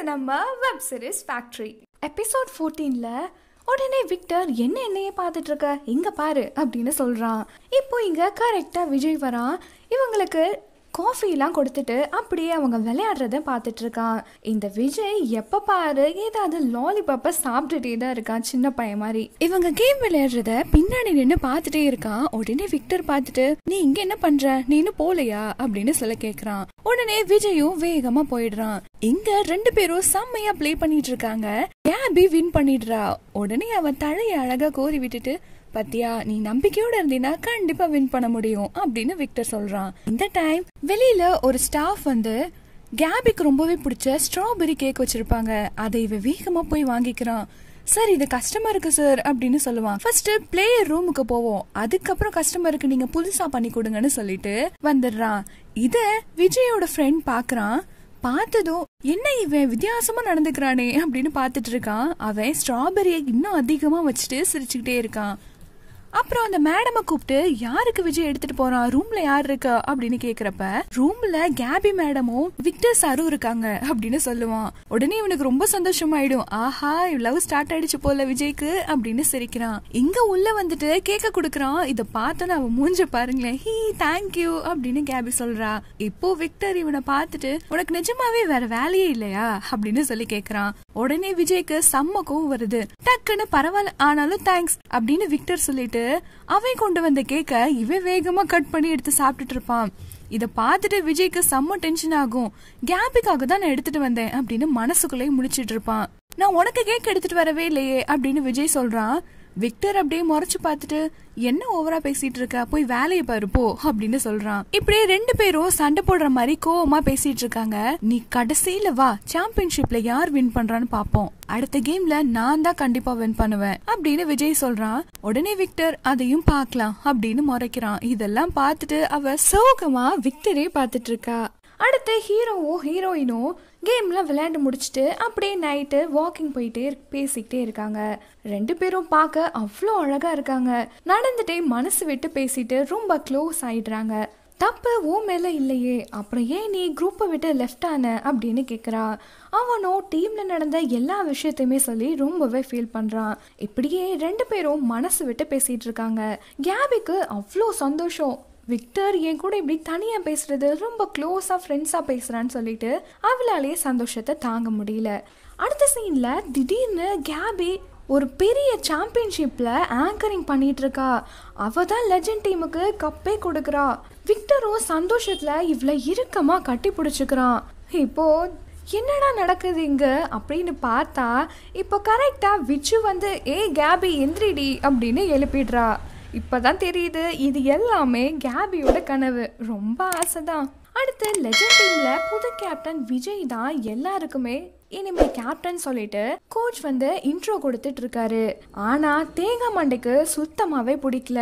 இது நம்ம web series factory episode ஃபோர்டீனில் உடனே விக்டர் என்ன என்னையே பார்த்துட்டு இருக்க இங்க பாரு அப்படின்னு சொல்றான் இப்போ இங்க கரெக்டா விஜய் வரான் இவங்களுக்கு காஃபிலாம் கொடுத்துட்டு அப்படியே அவங்க விளையாடுறத பார்த்துட்டு இருக்கான் இந்த விஜய் எப்போ பாரு ஏதாவது லாலிபாப்பை சாப்பிட்டுட்டே தான் இருக்கான் சின்ன பையன் மாதிரி இவங்க கேம் விளையாடுறத பின்னாடி நின்று பார்த்துட்டே இருக்கான் உடனே விக்டர் பார்த்துட்டு நீ இங்க என்ன பண்ற நீ இன்னும் போலையா அப்படின்னு சொல்ல கேக்குறான் உடனே விஜயும் வேகமா போயிடுறான் இங்க ரெண்டு பேரும் செம்மையா பிளே பண்ணிட்டு இருக்காங்க கேபி வின் பண்ணிடுறா உடனே அவன் தழைய அழகா கோரி விட்டுட்டு பத்தியா நீ நம்பிக்கையோட இருந்தீனா கண்டிப்பா வின் பண்ண முடியும் அப்படின்னு விக்டர் சொல்றான் இந்த டைம் வெளியில ஒரு ஸ்டாஃப் வந்து கேபிக்கு ரொம்பவே பிடிச்ச ஸ்ட்ராபெரி கேக் வச்சிருப்பாங்க அதை இவ வேகமா போய் வாங்கிக்கிறான் சார் இது கஸ்டமருக்கு சார் அப்படின்னு சொல்லுவான் ஃபர்ஸ்ட் பிளேயர் ரூமுக்கு போவோம் அதுக்கப்புறம் கஸ்டமருக்கு நீங்க புதுசா பண்ணி கொடுங்கன்னு சொல்லிட்டு வந்துடுறான் இத விஜயோட ஃப்ரெண்ட் பாக்குறான் பார்த்ததும் என்ன இவன் வித்தியாசமா நடந்துக்கிறானே அப்படின்னு பாத்துட்டு இருக்கான் அவன் ஸ்ட்ராபெரியை இன்னும் அதிகமா வச்சுட்டு சிரிச்சுக்கிட்டே இருக்கான் அப்புறம் அந்த மேடமை கூப்பிட்டு யாருக்கு விஜய் எடுத்துட்டு போறான் ரூம்ல யார் இருக்கா அப்படின்னு கேக்குறப்ப ரூம்ல கேபி மேடமும் விக்டர் சாரும் இருக்காங்க அப்படின்னு சொல்லுவான் உடனே இவனுக்கு ரொம்ப சந்தோஷமாயிடும் ஆஹா லவ் ஸ்டார்ட் ஆயிடுச்சு போல விஜய்க்கு அப்படின்னு சிரிக்கிறான் இங்க உள்ள வந்துட்டு கேட்க குடுக்கறான் இத பார்த்தோன்னு அவன் மூஞ்ச பாருங்களேன் ஹீ தேங்க்யூ அப்படின்னு கேபி சொல்றா இப்போ விக்டர் இவனை பார்த்துட்டு உனக்கு நிஜமாவே வேற வேலையே இல்லையா அப்படின்னு சொல்லி கேக்குறான் உடனே விஜய்க்கு செம்ம கோவம் வருது டக்குன்னு பரவாயில்ல ஆனாலும் தேங்க்ஸ் அப்படின்னு விக்டர் சொல்லிட்டு பார்த்து அவன் கொண்டு வந்த கேக்க இவன் வேகமா கட் பண்ணி எடுத்து சாப்பிட்டுட்டு இருப்பான் இதை பார்த்துட்டு விஜய்க்கு செம்ம டென்ஷன் ஆகும் கேபிக்காக தான் நான் எடுத்துட்டு வந்தேன் அப்படின்னு மனசுக்குள்ளே முடிச்சிட்டு இருப்பான் நான் உனக்கு கேக் எடுத்துட்டு வரவே இல்லையே அப்படின்னு விஜய் சொல்றான் விக்டர் அப்படியே முறைச்சு பார்த்துட்டு என்ன ஓவரா பேசிட்டு இருக்க போய் வேலையை பாருப்போ அப்படின்னு சொல்றான் இப்படியே ரெண்டு பேரும் சண்டை போடுற மாதிரி கோவமா பேசிட்டு இருக்காங்க நீ கடைசியில வா சாம்பியன்ஷிப்ல யார் வின் பண்றான்னு பாப்போம் அடுத்த கேம்ல நான் தான் கண்டிப்பா வின் பண்ணுவேன் அப்படின்னு விஜய் சொல்றான் உடனே விக்டர் அதையும் பார்க்கலாம் அப்படின்னு முறைக்கிறான் இதெல்லாம் பார்த்துட்டு அவ சோகமா விக்டரே பாத்துட்டு இருக்கா அடுத்து ஹீரோவோ ஹீரோயினோ கேம்லாம் விளையாண்டு முடிச்சுட்டு அப்படியே நைட்டு வாக்கிங் போயிட்டே பேசிக்கிட்டே இருக்காங்க ரெண்டு பேரும் பார்க்க அவ்வளோ அழகாக இருக்காங்க நடந்துட்டே மனசு விட்டு பேசிட்டு ரொம்ப க்ளோஸ் ஆயிடுறாங்க தப்பு ஓ மேலே இல்லையே அப்புறம் ஏன் நீ குரூப்பை விட்டு லெஃப்ட் ஆன அப்படின்னு கேட்குறா அவனும் டீமில் நடந்த எல்லா விஷயத்தையுமே சொல்லி ரொம்பவே ஃபீல் பண்ணுறான் இப்படியே ரெண்டு பேரும் மனசு விட்டு பேசிகிட்டு இருக்காங்க கேபிக்கு அவ்வளோ சந்தோஷம் விக்டர் என் கூட இப்படி தனியாக பேசுகிறது ரொம்ப க்ளோஸாக ஃப்ரெண்ட்ஸாக பேசுகிறான்னு சொல்லிட்டு அவளாலேயே சந்தோஷத்தை தாங்க முடியல அடுத்த சீனில் திடீர்னு கேபி ஒரு பெரிய சாம்பியன்ஷிப்பில் ஆங்கரிங் இருக்கா அவள் தான் லெஜண்ட் டீமுக்கு கப்பே கொடுக்குறா விக்டரும் சந்தோஷத்தில் இவ்வளோ இறுக்கமாக கட்டி பிடிச்சிக்கிறான் இப்போ என்னடா நடக்குது இங்கே அப்படின்னு பார்த்தா இப்போ கரெக்டாக விச்சு வந்து ஏ கேபி எந்திரிடி அப்படின்னு எழுப்பிடுறா இப்போ தான் தெரியுது இது எல்லாமே கேபியோட கனவு ரொம்ப ஆசை தான் அடுத்து லெஜண்ட் டீம்ல புது கேப்டன் விஜய் தான் எல்லாருக்குமே இனிமே கேப்டன் சொல்லிட்டு கோச் வந்து இன்ட்ரோ கொடுத்துட்டு இருக்காரு ஆனா தேங்காய் மண்டைக்கு சுத்தமாவே பிடிக்கல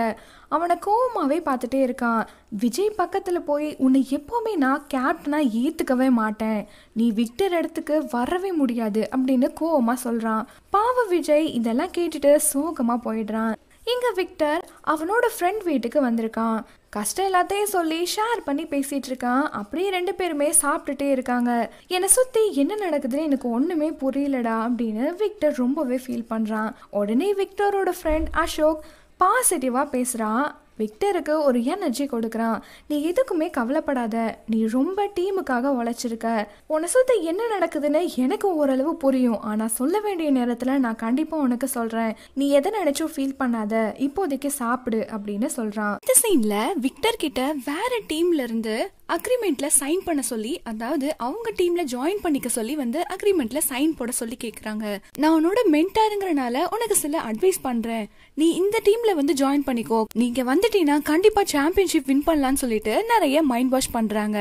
அவனை கோவமாவே பார்த்துட்டே இருக்கான் விஜய் பக்கத்துல போய் உன்னை எப்போவுமே நான் கேப்டனா ஏத்துக்கவே மாட்டேன் நீ விக்டர் இடத்துக்கு வரவே முடியாது அப்படின்னு கோவமா சொல்றான் பாவ விஜய் இதெல்லாம் கேட்டுட்டு சோகமா போயிடுறான் இங்கே விக்டர் அவனோட ஃப்ரெண்ட் வீட்டுக்கு வந்திருக்கான் கஷ்டம் எல்லாத்தையும் சொல்லி ஷேர் பண்ணி பேசிட்டு இருக்கான் அப்படியே ரெண்டு பேருமே சாப்பிட்டுட்டே இருக்காங்க என்னை சுற்றி என்ன நடக்குதுன்னு எனக்கு ஒன்றுமே புரியலடா அப்படின்னு விக்டர் ரொம்பவே ஃபீல் பண்ணுறான் உடனே விக்டரோட ஃப்ரெண்ட் அசோக் பாசிட்டிவா பேசுகிறான் விக்டருக்கு ஒரு எனர்ஜி கொடுக்குறான் நீ எதுக்குமே கவலைப்படாத நீ ரொம்ப டீமுக்காக உழைச்சிருக்க உன்னை சுற்றி என்ன நடக்குதுன்னு எனக்கு ஓரளவு புரியும் ஆனால் சொல்ல வேண்டிய நேரத்தில் நான் கண்டிப்பாக உனக்கு சொல்கிறேன் நீ எதை நினைச்சும் ஃபீல் பண்ணாத இப்போதைக்கு சாப்பிடு அப்படின்னு சொல்கிறான் இந்த சீன்ல விக்டர் கிட்ட வேற டீம்ல இருந்து அக்ரிமெண்ட்டில் சைன் பண்ண சொல்லி அதாவது அவங்க டீமில் ஜாயின் பண்ணிக்க சொல்லி வந்து அக்ரிமெண்ட்டில் சைன் போட சொல்லி கேட்குறாங்க நான் உன்னோட மென்டாருங்கிறனால உனக்கு சில அட்வைஸ் பண்ணுறேன் நீ இந்த டீமில் வந்து ஜாயின் பண்ணிக்கோ நீங்கள் வந்துட்டீங்கன்னா கண்டிப்பாக சாம்பியன்ஷிப் வின் பண்ணலான்னு சொல்லிட்டு நிறைய மைண்ட் வாஷ் பண்ணுறாங்க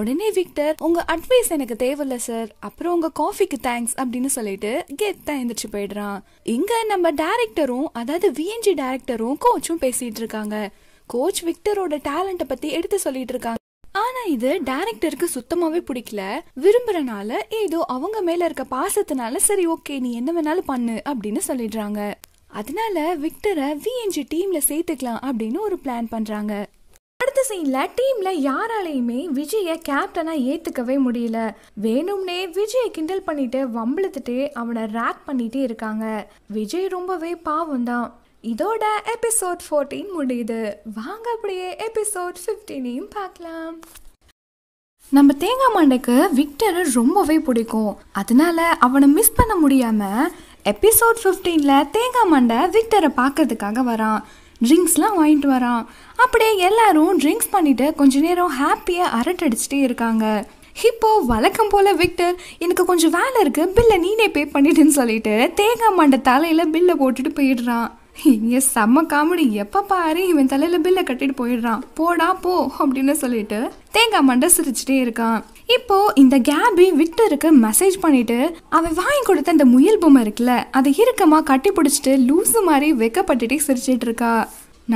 உடனே விக்டர் உங்க அட்வைஸ் எனக்கு தேவையில்ல சார் அப்புறம் உங்க காஃபிக்கு தேங்க்ஸ் அப்படின்னு சொல்லிட்டு தான் எந்திரிச்சு போயிடுறான் இங்க நம்ம டேரக்டரும் அதாவது விஎன்ஜி டேரக்டரும் கோச்சும் பேசிட்டு இருக்காங்க கோச் விக்டரோட டேலண்ட்டை பத்தி எடுத்து சொல்லிட்டு இருக்காங்க ஆனா இது டைரக்டருக்கு சுத்தமாவே பிடிக்கல விரும்புறனால ஏதோ அவங்க மேல இருக்க பாசத்தினால சரி ஓகே நீ என்ன வேணாலும் பண்ணு அப்படின்னு சொல்லிடுறாங்க அதனால விக்டரை விஎன்ஜி டீம்ல சேர்த்துக்கலாம் அப்படின்னு ஒரு பிளான் பண்றாங்க அடுத்த சீன்ல டீம்ல யாராலையுமே விஜய கேப்டனா ஏத்துக்கவே முடியல வேணும்னே விஜய கிண்டல் பண்ணிட்டு வம்பிழுத்துட்டு அவனை ரேக் பண்ணிட்டே இருக்காங்க விஜய் ரொம்பவே பாவம் தான் இதோட எபிசோட் ஃபோர்டீன் முடியுது வாங்க அப்படியே எபிசோட் ஃபிஃப்டீனையும் பார்க்கலாம் நம்ம தேங்காய் மாண்டைக்கு விக்டரை ரொம்பவே பிடிக்கும் அதனால அவனை மிஸ் பண்ண முடியாம எபிசோட் ஃபிஃப்டீனில் தேங்காய் மாண்டை விக்டரை பார்க்கறதுக்காக வரான் ட்ரிங்க்ஸ்லாம் வாங்கிட்டு வரான் அப்படியே எல்லாரும் ட்ரிங்க்ஸ் பண்ணிட்டு கொஞ்ச நேரம் ஹாப்பியாக அரட்டடிச்சிட்டே இருக்காங்க இப்போ வழக்கம் போல் விக்டர் எனக்கு கொஞ்சம் வேலை இருக்குது பில்லை நீனே பே பண்ணிடுன்னு சொல்லிட்டு தேங்காய் மாண்டை தலையில் பில்லை போட்டுட்டு போயிடுறான் இங்கே செம்ம காமெடி எப்போ பாரு இவன் தலையில் பில்லை கட்டிட்டு போயிடுறான் போடா போ அப்படின்னு சொல்லிட்டு தேங்காய் மண்டை சிரிச்சிட்டே இருக்கான் இப்போ இந்த கேபி விக்டருக்கு மெசேஜ் பண்ணிட்டு அவன் வாங்கி கொடுத்த அந்த முயல் பொம்மை இருக்குல்ல அதை இறுக்கமாக கட்டி பிடிச்சிட்டு லூசு மாதிரி வெக்கப்பட்டுட்டே சிரிச்சிட்டு இருக்கா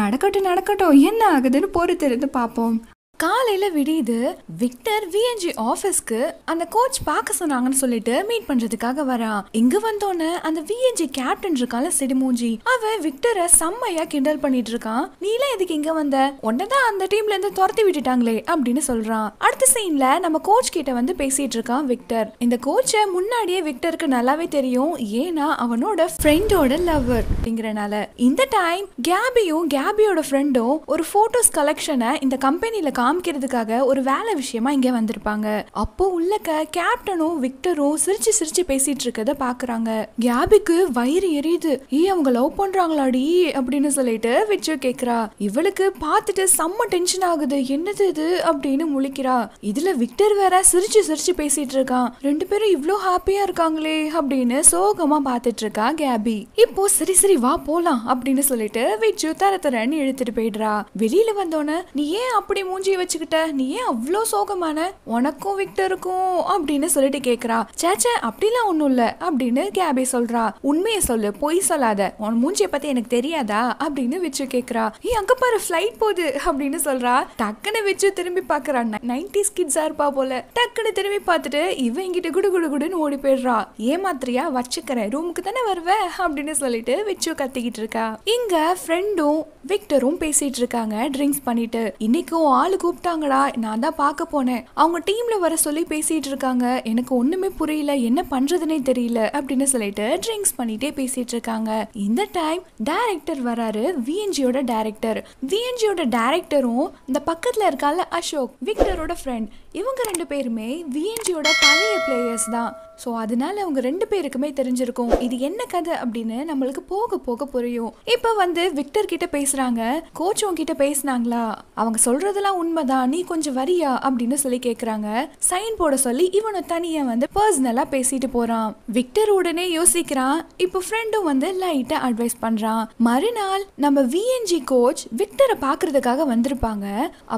நடக்கட்டும் நடக்கட்டும் என்ன ஆகுதுன்னு பொறுத்திருந்து பார்ப்போம் காலையில் விடியுது விக்டர் விஎன்ஜி ஆஃபீஸ்க்கு அந்த கோச் பார்க்க சொன்னாங்கன்னு சொல்லிட்டு மீட் பண்ணுறதுக்காக வரான் இங்கே வந்தோன்னே அந்த விஎன்ஜி கேப்டன் இருக்கால சிடிமூஞ்சி அவன் விக்டரை செம்மையாக கிண்டல் பண்ணிட்டு இருக்கான் நீலாம் எதுக்கு இங்கே வந்த உன்னதான் அந்த டீம்ல இருந்து துரத்தி விட்டுட்டாங்களே அப்படின்னு சொல்கிறான் அடுத்த சீனில் நம்ம கோச் கிட்ட வந்து பேசிட்டு இருக்கான் விக்டர் இந்த கோச்சை முன்னாடியே விக்டருக்கு நல்லாவே தெரியும் ஏன்னா அவனோட ஃப்ரெண்டோட லவர் அப்படிங்கிறனால இந்த டைம் கேபியும் கேபியோட ஃப்ரெண்டும் ஒரு ஃபோட்டோஸ் கலெக்ஷனை இந்த கம்பெனியில் கா காமிக்கிறதுக்காக ஒரு வேலை விஷயமா இங்கே வந்திருப்பாங்க அப்போ உள்ளக்க கேப்டனும் விக்டரும் சிரிச்சு சிரிச்சு பேசிட்டு இருக்கத பாக்குறாங்க கேபிக்கு வயிறு எரியுது ஈ அவங்க லவ் பண்றாங்களாடி அப்படின்னு சொல்லிட்டு விச்சு கேக்குறா இவளுக்கு பார்த்துட்டு செம்ம டென்ஷன் ஆகுது என்னது இது அப்படின்னு முழிக்கிறா இதுல விக்டர் வேற சிரிச்சு சிரிச்சு பேசிட்டு இருக்கான் ரெண்டு பேரும் இவ்வளோ ஹாப்பியா இருக்காங்களே அப்படின்னு சோகமா பார்த்துட்டு இருக்கா கேபி இப்போ சரி சரி வா போலாம் அப்படின்னு சொல்லிட்டு விச்சு தர தரன்னு இழுத்துட்டு போயிடுறா வெளியில வந்தோன்னு நீ ஏன் அப்படி மூஞ்சி வச்சுக்கிட்ட நீ ஏன் அவ்வளோ சோகமான உனக்கும் விக்டருக்கும் அப்படின்னு சொல்லிட்டு கேக்குறா சேச்சே அப்படிலாம் ஒன்றும் இல்லை அப்படின்னு கேபி சொல்றா உண்மையை சொல்லு பொய் சொல்லாத உன் மூஞ்சியை பத்தி எனக்கு தெரியாதா அப்படின்னு விச்சு கேட்கறா ஏ அங்க பாரு ஃப்ளைட் போகுது அப்படின்னு சொல்றா டக்குன்னு விச்சு திரும்பி பாக்குறா நைன்டிஸ் கிட்ஸா இருப்பா போல டக்குன்னு திரும்பி பார்த்துட்டு இவன் இங்கிட்ட குடு குடு குடுன்னு ஓடி போயிடுறா ஏமாத்திரியா வச்சுக்கிறேன் ரூமுக்கு தானே வருவேன் அப்படின்னு சொல்லிட்டு விச்சு கத்திக்கிட்டு இருக்கா இங்க ஃப்ரெண்டும் விக்டரும் பேசிட்டு இருக்காங்க ட்ரிங்க்ஸ் பண்ணிட்டு இன்னைக்கும் ஆளுக்கு கூப்பிட்டாங்கடா நான் தான் பார்க்க போனேன் அவங்க டீம்ல வர சொல்லி பேசிட்டு இருக்காங்க எனக்கு ஒண்ணுமே புரியல என்ன பண்றதுனே தெரியல அப்படின்னு சொல்லிட்டு ட்ரிங்க்ஸ் பண்ணிட்டே பேசிட்டு இருக்காங்க இந்த டைம் டைரக்டர் வராரு விஎன்ஜியோட டைரக்டர் விஎன்ஜியோட டைரக்டரும் இந்த பக்கத்துல இருக்கால அசோக் விக்டரோட ஃப்ரெண்ட் இவங்க ரெண்டு பேருமே விஎன்ஜியோட பழைய பிளேயர்ஸ் தான் ஸோ அதனால அவங்க ரெண்டு பேருக்குமே தெரிஞ்சிருக்கும் இது என்ன கதை அப்படின்னு நம்மளுக்கு போக போக புரியும் இப்போ வந்து விக்டர் கிட்ட பேசுறாங்க கோச் உங்ககிட்ட பேசினாங்களா அவங்க சொல்றதெல்லாம் உண்மைதான் நீ கொஞ்சம் வரியா அப்படின்னு சொல்லி கேக்குறாங்க சைன் போட சொல்லி இவனை தனியா வந்து பர்சனலா பேசிட்டு போறான் விக்டர் உடனே யோசிக்கிறான் இப்போ ஃப்ரெண்டும் வந்து லைட்டா அட்வைஸ் பண்றான் மறுநாள் நம்ம விஎன்ஜி கோச் விக்டரை பாக்குறதுக்காக வந்திருப்பாங்க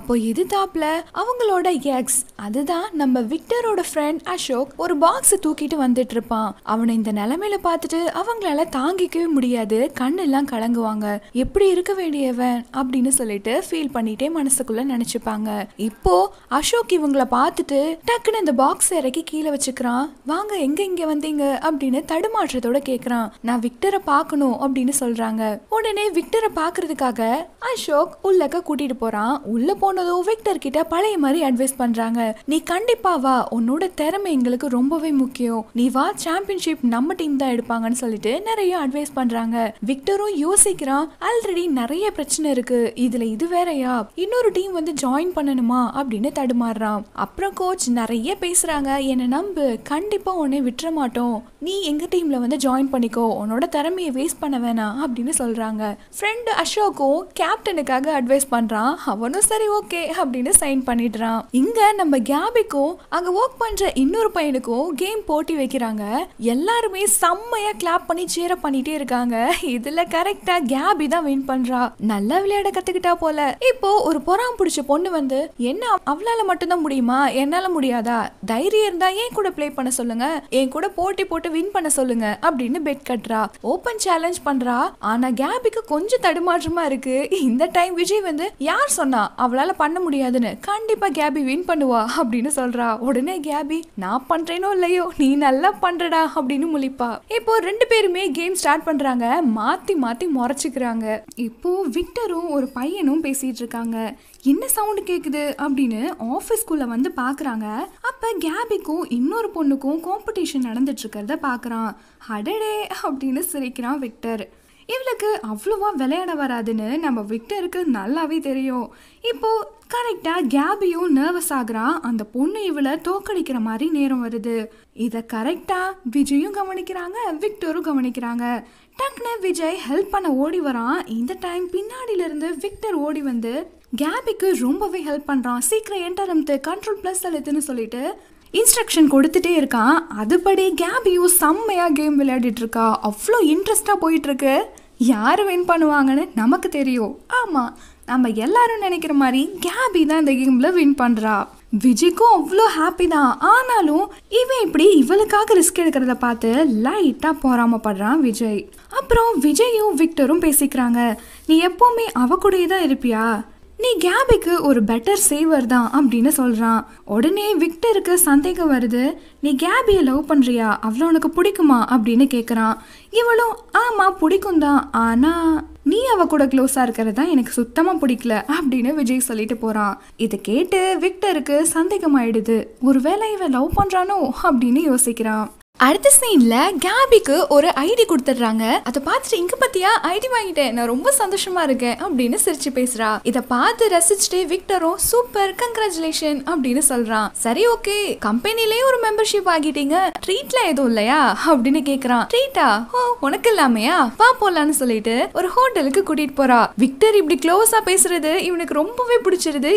அப்போ எதிர்த்தாப்புல அவங்களோட எக்ஸ் அதுதான் நம்ம விக்டரோட ஃப்ரெண்ட் அசோக் ஒரு பாக்ஸ் தூக்கி தூக்கிட்டு வந்துட்டு இருப்பான் அவனை இந்த நிலைமையில பார்த்துட்டு அவங்களால தாங்கிக்கவே முடியாது கண்ணெல்லாம் கலங்குவாங்க எப்படி இருக்க வேண்டியவன் அப்படின்னு சொல்லிட்டு ஃபீல் பண்ணிட்டே மனசுக்குள்ள நினைச்சுப்பாங்க இப்போ அசோக் இவங்களை பார்த்துட்டு டக்குன்னு இந்த பாக்ஸ் இறக்கி கீழே வச்சுக்கிறான் வாங்க எங்க இங்க வந்தீங்க அப்படின்னு தடுமாற்றத்தோட கேக்குறான் நான் விக்டரை பார்க்கணும் அப்படின்னு சொல்றாங்க உடனே விக்டரை பாக்குறதுக்காக அசோக் உள்ளக்க கூட்டிட்டு போறான் உள்ள போனதும் விக்டர் கிட்ட பழைய மாதிரி அட்வைஸ் பண்றாங்க நீ கண்டிப்பா வா உன்னோட திறமை எங்களுக்கு ரொம்பவே முக்கியம் முக்கியம் நீ வா சாம்பியன்ஷிப் நம்ம டீம் தான் எடுப்பாங்கன்னு சொல்லிட்டு நிறைய அட்வைஸ் பண்றாங்க விக்டரும் யோசிக்கிறான் ஆல்ரெடி நிறைய பிரச்சனை இருக்கு இதுல இது வேறையா இன்னொரு டீம் வந்து ஜாயின் பண்ணணுமா அப்படின்னு தடுமாறுறான் அப்புறம் கோச் நிறைய பேசுறாங்க என்ன நம்பு கண்டிப்பா உன்னை விட்டுற மாட்டோம் நீ எங்க டீம்ல வந்து ஜாயின் பண்ணிக்கோ உன்னோட திறமையை வேஸ்ட் பண்ண வேணாம் அப்படின்னு சொல்றாங்க ஃப்ரெண்ட் அசோக்கும் கேப்டனுக்காக அட்வைஸ் பண்றான் அவனும் சரி ஓகே அப்படின்னு சைன் பண்ணிடுறான் இங்க நம்ம கேபிக்கும் அங்க ஒர்க் பண்ற இன்னொரு பையனுக்கும் கேம் போட்டி வைக்கிறாங்க எல்லாருமே செம்மையா கிளாப் பண்ணி சேர பண்ணிட்டே இருக்காங்க இதுல கரெக்டா கேபி தான் வின் பண்றா நல்லா விளையாட கத்துக்கிட்டா போல இப்போ ஒரு பொறாம் பிடிச்ச பொண்ணு வந்து என்ன அவளால மட்டும்தான் முடியுமா என்னால முடியாதா தைரியம் இருந்தா ஏன் கூட பிளே பண்ண சொல்லுங்க என் கூட போட்டி போட்டு வின் பண்ண சொல்லுங்க அப்படின்னு பெட் கட்டுறா ஓபன் சேலஞ்ச் பண்றா ஆனா கேபிக்கு கொஞ்சம் தடுமாற்றமா இருக்கு இந்த டைம் விஜய் வந்து யார் சொன்னா அவளால பண்ண முடியாதுன்னு கண்டிப்பா கேபி வின் பண்ணுவா அப்படின்னு சொல்றா உடனே கேபி நான் பண்றேனோ இல்லையோ நீ நல்லா பண்றடா அப்படின்னு முழிப்பா இப்போ ரெண்டு பேருமே கேம் ஸ்டார்ட் பண்றாங்க மாத்தி மாத்தி முறைச்சிக்கிறாங்க இப்போ விக்டரும் ஒரு பையனும் பேசிட்டு இருக்காங்க என்ன சவுண்டு கேக்குது அப்படின்னு ஆஃபீஸ்க்குள்ள வந்து பாக்குறாங்க அப்ப கேபிக்கும் இன்னொரு பொண்ணுக்கும் காம்படிஷன் நடந்துட்டு இருக்கிறத பாக்குறான் அடடே அப்படின்னு சிரிக்கிறான் விக்டர் இவளுக்கு அவ்வளோவா விளையாட வராதுன்னு நம்ம விக்டருக்கு நல்லாவே தெரியும் இப்போ கரெக்டாக கேபியும் நர்வஸ் ஆகுறான் அந்த பொண்ணு இவளை தோக்கடிக்கிற மாதிரி நேரம் வருது இதை கரெக்டாக விஜயும் கவனிக்கிறாங்க விக்டரும் கவனிக்கிறாங்க டக்னு விஜய் ஹெல்ப் பண்ண ஓடி வரான் இந்த டைம் இருந்து விக்டர் ஓடி வந்து கேபிக்கு ரொம்பவே ஹெல்ப் பண்ணுறான் சீக்கிரம் என்டர் கண்ட்ரோல் ப்ளஸ் அழுத்துன்னு சொல்லிட்டு இன்ஸ்ட்ரக்ஷன் கொடுத்துட்டே இருக்கான் அதுபடி கேபியும் செம்மையாக கேம் விளையாடிட்டு இருக்கா அவ்வளோ இன்ட்ரெஸ்டாக போயிட்டுருக்கு யார் வின் பண்ணுவாங்கன்னு நமக்கு தெரியும் ஆமாம் நம்ம எல்லாரும் நினைக்கிற மாதிரி கேபி தான் இந்த கேமில் வின் பண்ணுறா விஜய்க்கும் அவ்வளோ ஹாப்பி தான் ஆனாலும் இவன் இப்படி இவளுக்காக ரிஸ்க் எடுக்கிறத பார்த்து லைட்டாக போராமப்படுறான் விஜய் அப்புறம் விஜயும் விக்டரும் பேசிக்கிறாங்க நீ எப்போவுமே அவ கூடயே தான் இருப்பியா நீ கேபிக்கு ஒரு பெட்டர் சேவர் தான் அப்படின்னு சொல்கிறான் உடனே விக்டருக்கு சந்தேகம் வருது நீ கேபியை லவ் பண்ணுறியா அவ்வளோ உனக்கு பிடிக்குமா அப்படின்னு கேட்குறான் இவளும் ஆமாம் பிடிக்கும் தான் ஆனால் நீ அவ கூட க்ளோஸாக இருக்கிறது தான் எனக்கு சுத்தமாக பிடிக்கல அப்படின்னு விஜய் சொல்லிட்டு போகிறான் இதை கேட்டு விக்டருக்கு சந்தேகம் ஆயிடுது ஒருவேளை இவன் லவ் பண்ணுறானோ அப்படின்னு யோசிக்கிறான் அடுத்த சீன்ல கேபிக்கு ஒரு ஐடி கொடுத்துட்றாங்க அதை பார்த்துட்டு இங்க பத்தியா ஐடி வாங்கிட்டேன் நான் ரொம்ப சந்தோஷமா இருக்கேன் அப்படின்னு சிரிச்சு பேசுறா இத பார்த்து ரசிச்சுட்டு விக்டரும் சூப்பர் கங்க்ராச்சுலேஷன் அப்படின்னு சொல்றான் சரி ஓகே கம்பெனிலயே ஒரு மெம்பர்ஷிப் ஆகிட்டீங்க ட்ரீட்ல எதுவும் இல்லையா அப்படின்னு கேக்குறான் ட்ரீட்டா ஓ உனக்கு இல்லாமையா வா போலான்னு சொல்லிட்டு ஒரு ஹோட்டலுக்கு கூட்டிட்டு போறா விக்டர் இப்படி க்ளோஸா பேசுறது இவனுக்கு ரொம்பவே பிடிச்சிருது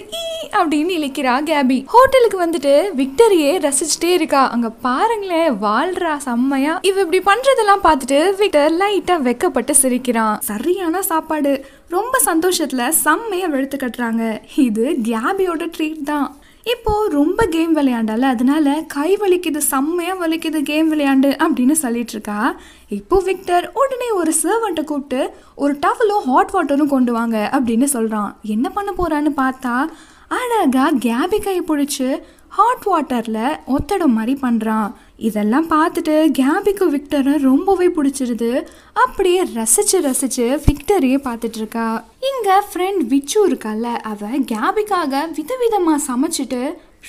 அப்படின்னு இழிக்கிறா கேபி ஹோட்டலுக்கு வந்துட்டு விக்டரியே ரசிச்சுட்டே இருக்கா அங்க பாருங்களேன் வா வாழ்றா செம்மையா இவ இப்படி பண்றதெல்லாம் பார்த்துட்டு விக்டர் லைட்டா வெக்கப்பட்டு சிரிக்கிறான் சரியான சாப்பாடு ரொம்ப சந்தோஷத்துல செம்மையா வெளுத்து கட்டுறாங்க இது கேபியோட ட்ரீட் தான் இப்போது ரொம்ப கேம் விளையாண்டால அதனால கை வலிக்குது செம்மையாக வலிக்குது கேம் விளையாண்டு அப்படின்னு சொல்லிட்டு இருக்கா இப்போ விக்டர் உடனே ஒரு சர்வன்ட்டை கூப்பிட்டு ஒரு டவலும் ஹாட் வாட்டரும் கொண்டு வாங்க அப்படின்னு சொல்கிறான் என்ன பண்ண போகிறான்னு பார்த்தா அழகா கேபி கை பிடிச்சி ஹாட் வாட்டரில் ஒத்தடம் மாதிரி பண்ணுறான் இதெல்லாம் பார்த்துட்டு கேபிக்கு விக்டரை ரொம்பவே பிடிச்சிருது அப்படியே ரசிச்சு ரசித்து விக்டரையே இருக்கா இங்கே ஃப்ரெண்ட் விச்சு இருக்கால அவள் கேபிக்காக விதவிதமாக சமைச்சிட்டு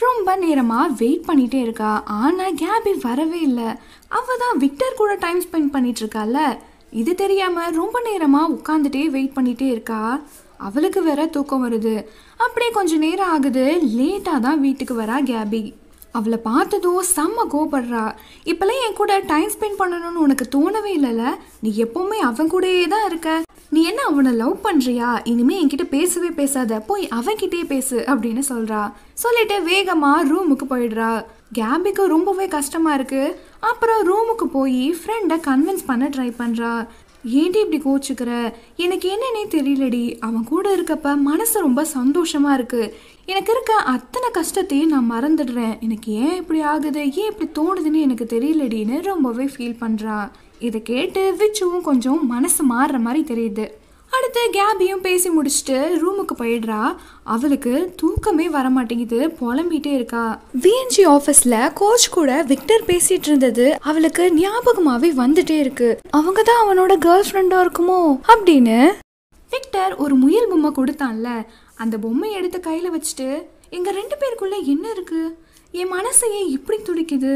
ரொம்ப நேரமாக வெயிட் பண்ணிகிட்டே இருக்கா ஆனால் கேபி வரவே இல்லை அவள் தான் விக்டர் கூட டைம் ஸ்பெண்ட் இருக்கால இது தெரியாமல் ரொம்ப நேரமாக உட்காந்துட்டே வெயிட் பண்ணிகிட்டே இருக்கா அவளுக்கு வேற தூக்கம் வருது அப்படியே கொஞ்ச நேரம் ஆகுது லேட்டாக தான் வீட்டுக்கு வரா கேபி அவளை பார்த்ததும் செம்ம கோபடுறா இப்பெல்லாம் என் கூட டைம் ஸ்பெண்ட் பண்ணணும்னு உனக்கு தோணவே இல்லைல்ல நீ எப்போவுமே அவன் கூடயே தான் இருக்க நீ என்ன அவனை லவ் பண்ணுறியா இனிமேல் என்கிட்ட பேசவே பேசாத போய் அவன்கிட்டயே பேசு அப்படின்னு சொல்றா சொல்லிட்டு வேகமாக ரூமுக்கு போயிடுறா கேபிக்கு ரொம்பவே கஷ்டமா இருக்கு அப்புறம் ரூமுக்கு போய் ஃப்ரெண்டை கன்வின்ஸ் பண்ண ட்ரை பண்ணுறா ஏன்டி இப்படி கோச்சுக்கிற எனக்கு என்னன்னே தெரியலடி அவன் கூட இருக்கப்ப மனசு ரொம்ப சந்தோஷமாக இருக்குது எனக்கு இருக்க அத்தனை கஷ்டத்தையும் நான் மறந்துடுறேன் எனக்கு ஏன் இப்படி ஆகுது ஏன் இப்படி தோணுதுன்னு எனக்கு தெரியலடின்னு ரொம்பவே ஃபீல் பண்றான் இதை கேட்டு விச்சுவும் கொஞ்சம் மனசு மாறுற மாதிரி தெரியுது அடுத்து கேபியும் பேசி முடிச்சுட்டு ரூமுக்கு போயிடுறா அவளுக்கு தூக்கமே வர மாட்டேங்குது புலம்பிட்டே இருக்கா விஎன்ஜி ஆஃபீஸில் கோச் கூட விக்டர் பேசிட்டு இருந்தது அவளுக்கு ஞாபகமாகவே வந்துட்டே இருக்கு அவங்க தான் அவனோட கேர்ள் ஃப்ரெண்டாக இருக்குமோ அப்படின்னு விக்டர் ஒரு முயல் பொம்மை கொடுத்தான்ல அந்த பொம்மையை எடுத்து கையில் வச்சுட்டு எங்கள் ரெண்டு பேருக்குள்ளே என்ன இருக்குது என் மனசையே இப்படி துடிக்குது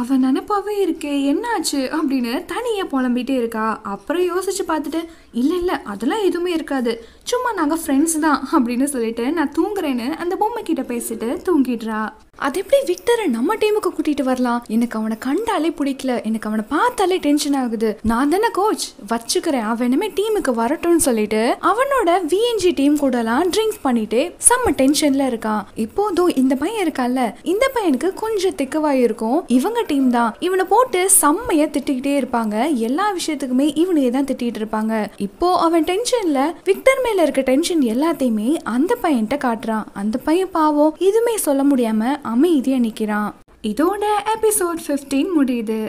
அவன் நினப்பாவே இருக்கே என்னாச்சு அப்படின்னு தனியாக புலம்பிகிட்டே இருக்கா அப்புறம் யோசிச்சு பார்த்துட்டு இல்லை இல்லை அதெல்லாம் எதுவுமே இருக்காது சும்மா நாங்கள் ஃப்ரெண்ட்ஸ் தான் அப்படின்னு சொல்லிட்டு நான் தூங்குறேன்னு அந்த பொம்மை கிட்ட பேசிட்டு தூங்கிடுறா அது எப்படி விக்டரை நம்ம டீமுக்கு கூட்டிட்டு வரலாம் எனக்கு அவனை கண்டாலே பிடிக்கல எனக்கு அவனை பார்த்தாலே டென்ஷன் ஆகுது நான் தானே கோச் வச்சுக்கிறேன் அவன் டீமுக்கு வரட்டும்னு சொல்லிட்டு அவனோட விஎன்ஜி டீம் கூடலாம் ட்ரிங்க்ஸ் பண்ணிட்டு செம்ம டென்ஷன்ல இருக்கான் இப்போதும் இந்த பையன் இருக்கான்ல இந்த பையனுக்கு கொஞ்சம் திக்கவாயிருக்கும் இவங்க டீம் தான் இவனை போட்டு செம்மைய திட்டிக்கிட்டே இருப்பாங்க எல்லா விஷயத்துக்குமே இவனையே தான் திட்டிகிட்டு இருப்பாங்க இப்போ அவன் டென்ஷன்ல விக்டர் மேல இருக்க டென்ஷன் எல்லாத்தையுமே அந்த பையன்கிட்ட காட்டுறான் அந்த பையன் பாவம் எதுவுமே சொல்ல முடியாம அமைதியா நிக்கிறான் இதோட எபிசோட் பிப்டீன் முடியுது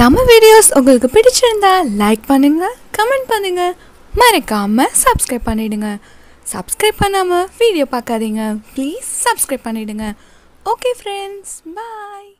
நம்ம வீடியோஸ் உங்களுக்கு பிடிச்சிருந்தா லைக் பண்ணுங்க கமெண்ட் பண்ணுங்க மறக்காம சப்ஸ்கிரைப் பண்ணிடுங்க சப்ஸ்கிரைப் பண்ணாமல் வீடியோ பார்க்காதீங்க ப்ளீஸ் சப்ஸ்கிரைப் பண்ணிடுங்க ஓகே ஃப்ரெண்ட்ஸ் பாய்